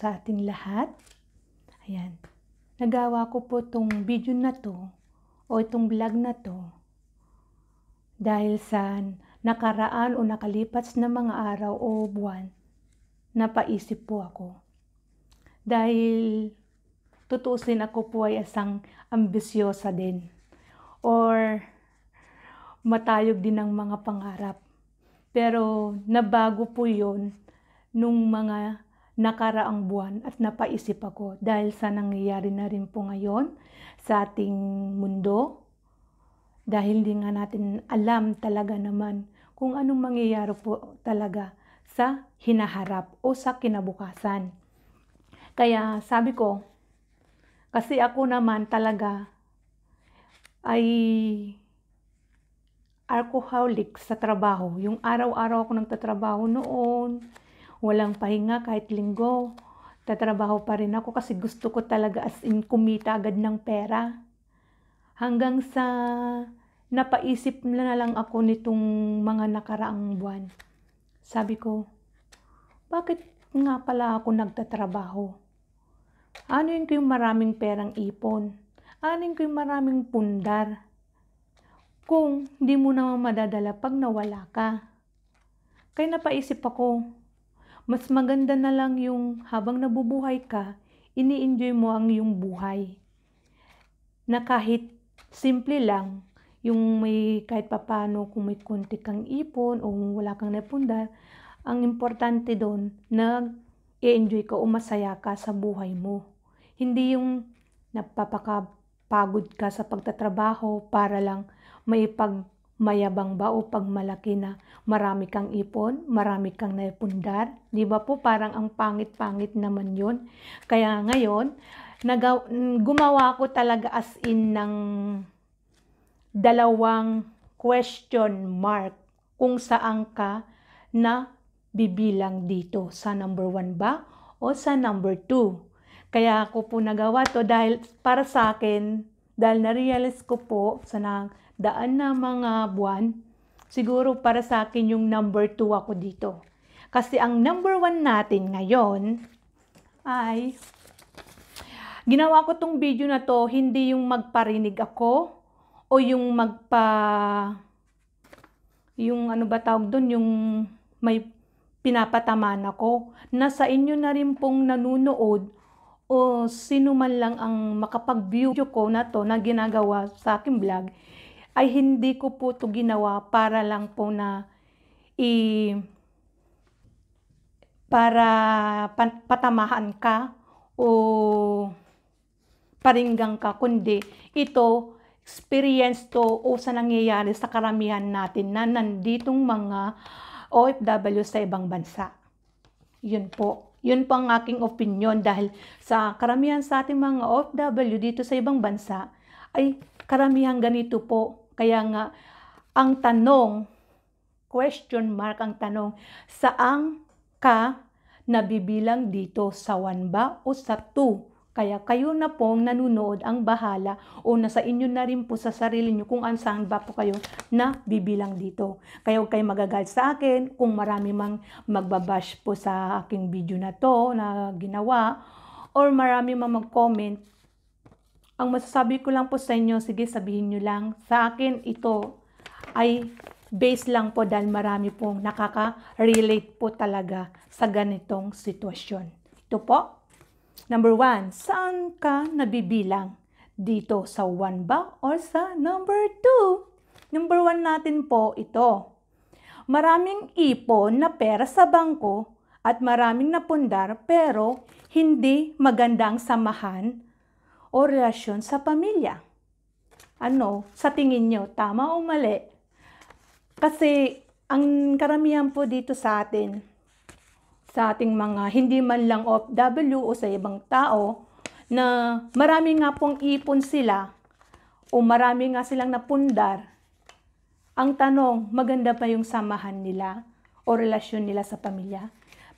sa ating lahat. Ayan. Nagawa ko po itong video na to o itong vlog na to dahil sa nakaraan o nakalipas na mga araw o buwan, napaisip po ako. Dahil tutusin ako po ay isang ambisyosa din or matayog din ng mga pangarap. Pero nabago po yon nung mga nakaraang buwan at napaisip ako dahil sa nangyayari na rin po ngayon sa ating mundo. Dahil hindi nga natin alam talaga naman kung anong mangyayari po talaga sa hinaharap o sa kinabukasan. Kaya sabi ko, kasi ako naman talaga ay alcoholic sa trabaho. Yung araw-araw ako nagtatrabaho noon, walang pahinga kahit linggo. Tatrabaho pa rin ako kasi gusto ko talaga as in kumita agad ng pera. Hanggang sa napaisip na, lang ako nitong mga nakaraang buwan. Sabi ko, bakit nga pala ako nagtatrabaho? Ano yun ko yung maraming perang ipon? Ano yun ko yung maraming pundar? Kung hindi mo naman madadala pag nawala ka. Kaya napaisip ako, mas maganda na lang yung habang nabubuhay ka, ini-enjoy mo ang yung buhay. Na kahit simple lang, yung may kahit papano kung may konti kang ipon o wala kang napunda, ang importante doon na i-enjoy ka o masaya ka sa buhay mo. Hindi yung napapakapagod ka sa pagtatrabaho para lang maipag Mayabang ba o pagmalaki na marami kang ipon, marami kang naipundar? Di ba po parang ang pangit-pangit naman yon Kaya ngayon, nagaw- gumawa ko talaga as in ng dalawang question mark kung saan ka na bibilang dito. Sa number 1 ba o sa number 2? Kaya ako po nagawa to dahil para sa akin, dahil na-realize ko po sa nang daan na mga buwan, siguro para sa akin yung number 2 ako dito. Kasi ang number 1 natin ngayon ay ginawa ko tong video na to hindi yung magparinig ako o yung magpa yung ano ba tawag doon yung may pinapataman ako nasa inyo na rin pong nanonood o sino man lang ang makapag-view ko na to na ginagawa sa akin vlog ay hindi ko po to ginawa para lang po na i para patamahan ka o paringgang ka kundi ito experience to o sa nangyayari sa karamihan natin na nanditong mga OFW sa ibang bansa. Yun po. Yun po ang aking opinion dahil sa karamihan sa ating mga OFW dito sa ibang bansa ay karamihan ganito po kaya nga, ang tanong, question mark ang tanong, saang ka nabibilang dito? Sa 1 ba o sa 2? Kaya kayo na pong nanunood ang bahala o nasa inyo na rin po sa sarili nyo kung saan ba po kayo nabibilang dito. Kaya huwag kayo magagal sa akin kung marami mang magbabash po sa aking video na to na ginawa or marami mang mag-comment ang masasabi ko lang po sa inyo, sige sabihin nyo lang, sa akin ito ay base lang po dahil marami pong nakaka-relate po talaga sa ganitong sitwasyon. Ito po. Number one, saan ka nabibilang? Dito sa one ba or sa number 2? Number 1 natin po ito. Maraming ipon na pera sa bangko at maraming napundar pero hindi magandang samahan o relasyon sa pamilya. Ano, sa tingin nyo, tama o mali? Kasi ang karamihan po dito sa atin, sa ating mga hindi man lang OFW o sa ibang tao, na marami nga pong ipon sila o marami nga silang napundar. Ang tanong, maganda pa yung samahan nila o relasyon nila sa pamilya?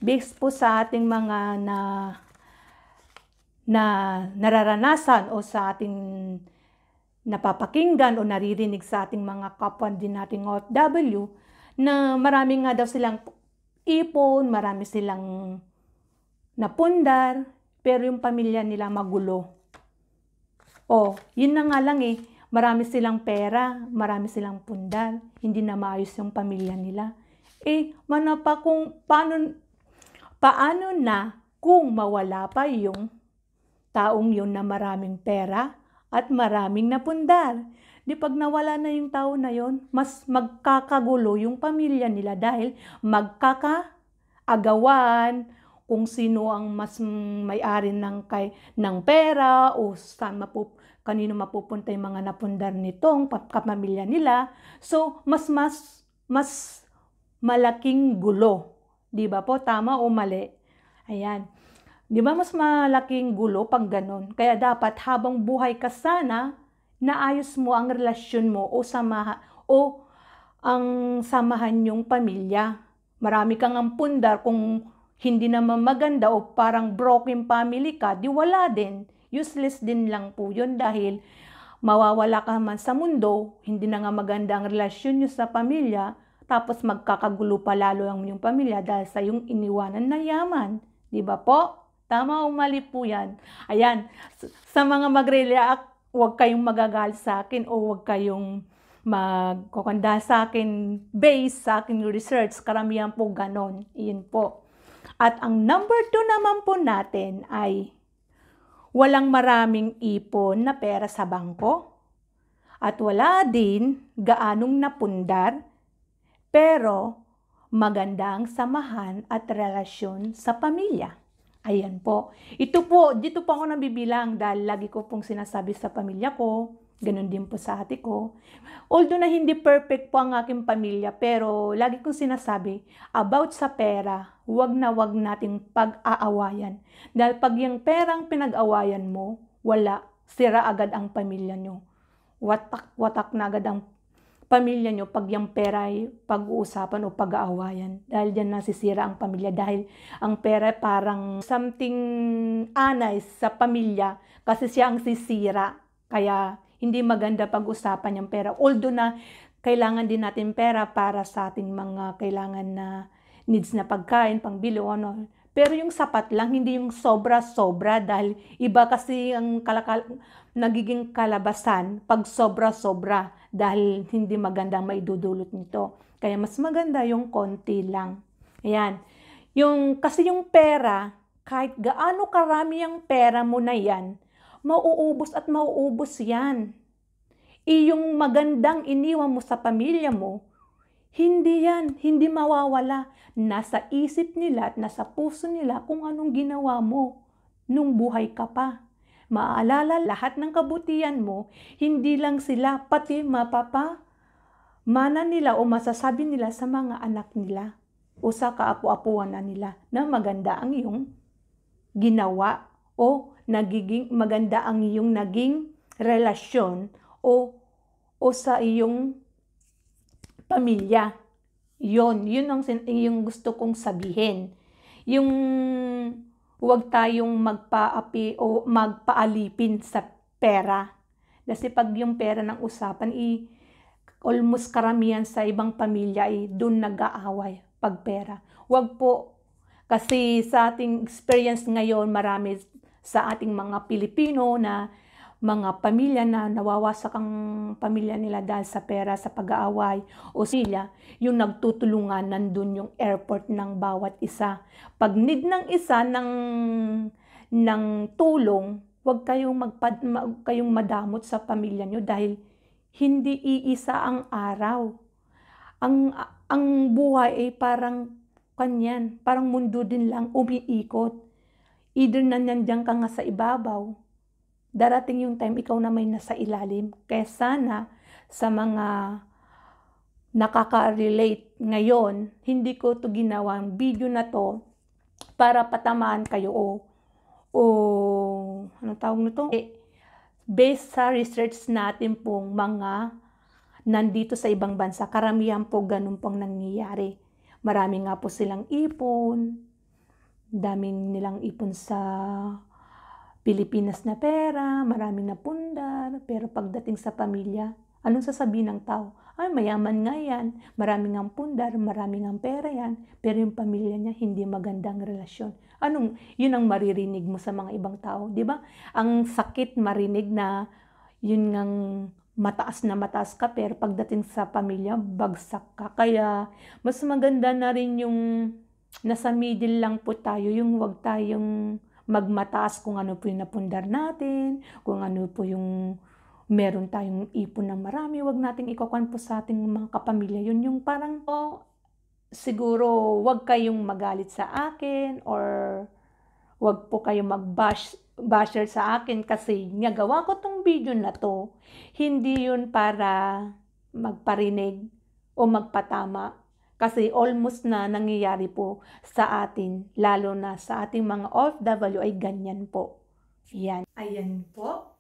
Based po sa ating mga na na nararanasan o sa ating napapakinggan o naririnig sa ating mga kapwa din nating OFW na marami nga daw silang ipon, marami silang napundar, pero yung pamilya nila magulo. O, yun na nga lang eh, marami silang pera, marami silang pundar, hindi na maayos yung pamilya nila. Eh, pa kung paano, paano na kung mawala pa yung Taong yun na maraming pera at maraming napundar. Di pag nawala na yung tao na yon, mas magkakagulo yung pamilya nila dahil magkakaagawan kung sino ang mas may-ari ng kay ng pera o saan mapup kanino mapupunta yung mga napundar nitong kapamilya nila. So, mas mas mas malaking gulo. 'Di ba po? Tama o mali? Ayan. Di ba mas malaking gulo pag ganun? Kaya dapat habang buhay ka sana, naayos mo ang relasyon mo o samaha o ang samahan yung pamilya. Marami kang ang pundar kung hindi naman maganda o parang broken family ka, di wala din. Useless din lang po yun dahil mawawala ka man sa mundo, hindi na nga maganda ang relasyon nyo sa pamilya, tapos magkakagulo pa lalo ang yung pamilya dahil sa yung iniwanan na yaman. Di ba po? Tama o mali po yan. Ayan, sa mga mag-react, huwag kayong magagal sa akin o huwag kayong magkukunda sa akin base sa akin research. Karamihan po ganon. Iyon po. At ang number two naman po natin ay walang maraming ipon na pera sa bangko at wala din gaanong napundar pero maganda ang samahan at relasyon sa pamilya. Ayan po. Ito po, dito po ako nabibilang dahil lagi ko pong sinasabi sa pamilya ko, ganun din po sa ate ko. Although na hindi perfect po ang aking pamilya, pero lagi kong sinasabi, about sa pera, wag na wag nating pag-aawayan. Dahil pag yung perang pinag-awayan mo, wala, sira agad ang pamilya nyo. Watak-watak na agad ang pamilya nyo pag yung pera ay pag-uusapan o pag-aawayan. Dahil dyan nasisira ang pamilya. Dahil ang pera parang something anay sa pamilya kasi siya ang sisira. Kaya hindi maganda pag-usapan yung pera. Although na kailangan din natin pera para sa ating mga kailangan na needs na pagkain, pangbili o ano. Pero yung sapat lang, hindi yung sobra-sobra dahil iba kasi ang kalakal nagiging kalabasan pag sobra-sobra dahil hindi maganda ang maidudulot nito. Kaya mas maganda yung konti lang. Ayan. Yung, kasi yung pera, kahit gaano karami ang pera mo na yan, mauubos at mauubos yan. Iyong eh, magandang iniwan mo sa pamilya mo, hindi yan, hindi mawawala. Nasa isip nila at nasa puso nila kung anong ginawa mo nung buhay ka pa maalala lahat ng kabutihan mo, hindi lang sila pati mapapa mana nila o masasabi nila sa mga anak nila o sa kaapu-apuan na nila na maganda ang iyong ginawa o nagiging maganda ang iyong naging relasyon o o sa iyong pamilya. Yon, yun ang yung gusto kong sabihin. Yung huwag tayong magpaapi o magpaalipin sa pera. Kasi pag yung pera ng usapan, i almost karamihan sa ibang pamilya ay doon nag-aaway pag pera. Huwag po kasi sa ating experience ngayon, marami sa ating mga Pilipino na mga pamilya na nawawasak ang pamilya nila dahil sa pera, sa pag-aaway o sila, yung nagtutulungan nandun yung airport ng bawat isa. Pag need ng isa ng, ng tulong, huwag kayong, magpad, mag, kayong madamot sa pamilya nyo dahil hindi iisa ang araw. Ang, ang buhay ay parang kanyan, parang mundo din lang umiikot. Either na nandiyan ka nga sa ibabaw darating yung time ikaw na may nasa ilalim. Kaya sana sa mga nakaka-relate ngayon, hindi ko to ginawa ang video na to para patamaan kayo o o ano tawag nito? Eh, based sa research natin pong mga nandito sa ibang bansa, karamihan po ganun pong nangyayari. Marami nga po silang ipon, daming nilang ipon sa Pilipinas na pera, marami na pundar, pero pagdating sa pamilya, anong sasabihin ng tao? Ay, mayaman nga yan, marami ng pundar, marami ng pera yan, pero yung pamilya niya hindi magandang relasyon. Anong, yun ang maririnig mo sa mga ibang tao, di ba? Ang sakit marinig na yun ngang mataas na mataas ka, pero pagdating sa pamilya, bagsak ka. Kaya, mas maganda na rin yung nasa middle lang po tayo, yung wag tayong magmataas kung ano po yung napundar natin, kung ano po yung meron tayong ipon ng marami, wag nating ikakuan po sa ating mga kapamilya. Yun yung parang, oh, siguro wag kayong magalit sa akin or wag po kayong mag-bash basher sa akin kasi nagawa ko tong video na to. Hindi yun para magparinig o magpatama kasi almost na nangyayari po sa atin, lalo na sa ating mga OFW ay ganyan po. Yan. Ayan po.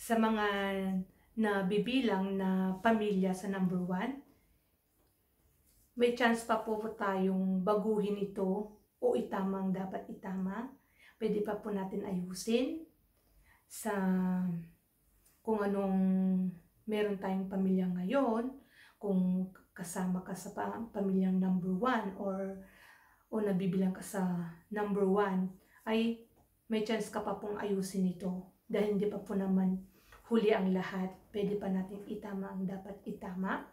Sa mga nabibilang na pamilya sa number one, may chance pa po tayong baguhin ito o itamang dapat itama. Pwede pa po natin ayusin sa kung anong meron tayong pamilya ngayon, kung kasama ka sa pamilyang number one or o nabibilang ka sa number one, ay may chance ka pa pong ayusin ito dahil hindi pa po naman huli ang lahat. Pwede pa natin itama ang dapat itama.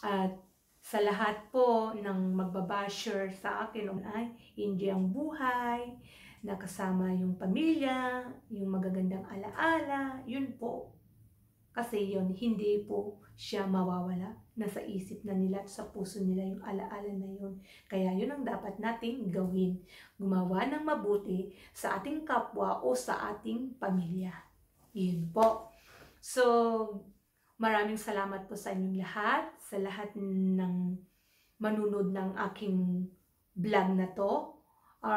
At sa lahat po ng magbabasher sa akin ay hindi ang buhay, nakasama yung pamilya, yung magagandang alaala, yun po kasi yon hindi po siya mawawala. Nasa isip na nila at sa puso nila yung alaala na yon. Kaya yun ang dapat nating gawin. Gumawa ng mabuti sa ating kapwa o sa ating pamilya. Yun po. So, maraming salamat po sa inyong lahat. Sa lahat ng manunod ng aking vlog na to. Or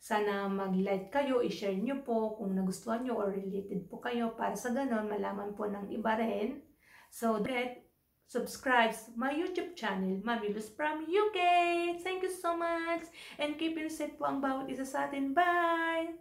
sana mag-like kayo, i-share nyo po kung nagustuhan nyo or related po kayo para sa ganon malaman po ng iba rin. So that subscribes my YouTube channel, Mamilos from UK. Thank you so much and keep in sight po ang bawat isa sa atin. Bye!